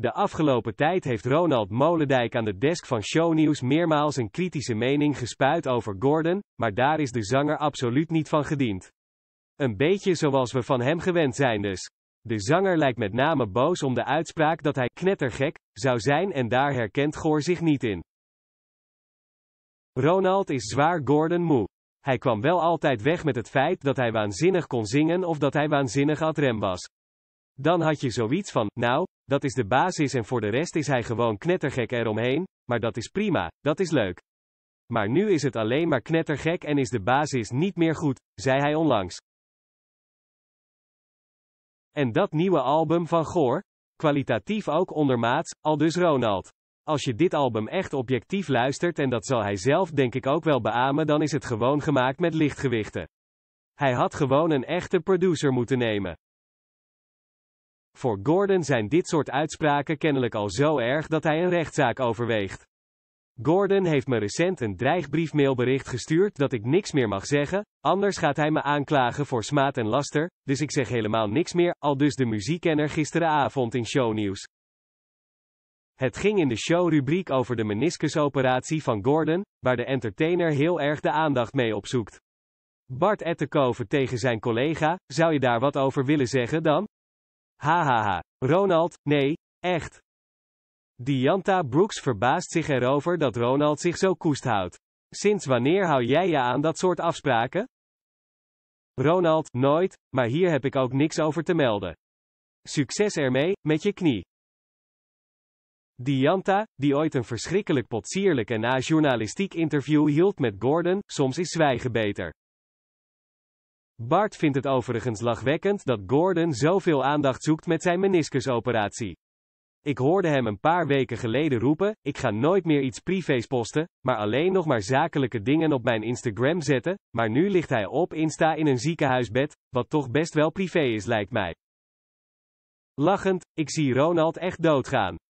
De afgelopen tijd heeft Ronald Molendijk aan de desk van Shownieuws meermaals een kritische mening gespuit over Gordon, maar daar is de zanger absoluut niet van gediend. Een beetje zoals we van hem gewend zijn dus. De zanger lijkt met name boos om de uitspraak dat hij knettergek zou zijn en daar herkent Goor zich niet in. Ronald is zwaar Gordon moe. Hij kwam wel altijd weg met het feit dat hij waanzinnig kon zingen of dat hij waanzinnig adrem was. Dan had je zoiets van, nou, dat is de basis en voor de rest is hij gewoon knettergek eromheen, maar dat is prima, dat is leuk. Maar nu is het alleen maar knettergek en is de basis niet meer goed, zei hij onlangs. En dat nieuwe album van Goor? Kwalitatief ook ondermaats, al dus Ronald. Als je dit album echt objectief luistert en dat zal hij zelf denk ik ook wel beamen dan is het gewoon gemaakt met lichtgewichten. Hij had gewoon een echte producer moeten nemen. Voor Gordon zijn dit soort uitspraken kennelijk al zo erg dat hij een rechtszaak overweegt. Gordon heeft me recent een dreigbriefmailbericht gestuurd dat ik niks meer mag zeggen, anders gaat hij me aanklagen voor smaad en laster, dus ik zeg helemaal niks meer, al dus de muziekkenner gisteravond in shownieuws. Het ging in de showrubriek over de meniscusoperatie van Gordon, waar de entertainer heel erg de aandacht mee opzoekt. Bart Ettenkoven tegen zijn collega, zou je daar wat over willen zeggen dan? Hahaha. Ronald, nee, echt. Dianta Brooks verbaast zich erover dat Ronald zich zo koest houdt. Sinds wanneer hou jij je aan dat soort afspraken? Ronald, nooit, maar hier heb ik ook niks over te melden. Succes ermee, met je knie. Dianta, die ooit een verschrikkelijk potsierlijk en na journalistiek interview hield met Gordon, soms is zwijgen beter. Bart vindt het overigens lachwekkend dat Gordon zoveel aandacht zoekt met zijn meniscusoperatie. Ik hoorde hem een paar weken geleden roepen: Ik ga nooit meer iets privés posten, maar alleen nog maar zakelijke dingen op mijn Instagram zetten. Maar nu ligt hij op Insta in een ziekenhuisbed, wat toch best wel privé is, lijkt mij. Lachend, ik zie Ronald echt doodgaan.